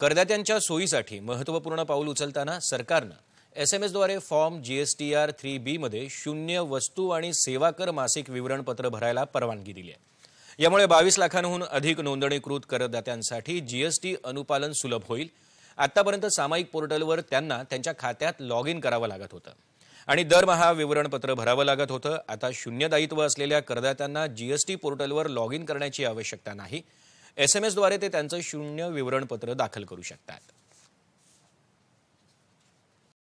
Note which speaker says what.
Speaker 1: करदात्यांच्या सोयीसाठी महत्त्वपूर्ण पाऊल उचलताना सरकारनं एस एम एसद्वारे फॉर्म टी आर थ्री बीमध्ये शून्य वस्तू आणि सेवा कर मासिक विवरणपत्र भरायला परवानगी दिली आहे यामुळे बावीस लाखांहून अधिक नोंदणीकृत करदात्यांसाठी जीएसटी अनुपालन सुलभ होईल आतापर्यंत सामायिक पोर्टलवर त्यांना त्यांच्या खात्यात लॉग इन करावं लागत होतं आणि दरमहा विवरणपत्र भरावं लागत होतं आता शून्य दायित्व असलेल्या करदात्यांना जीएसटी पोर्टलवर लॉग इन करण्याची आवश्यकता नाही एस एम एसद्वारे ते त्यांचं शून्य विवरणपत्र दाखल करू शकतात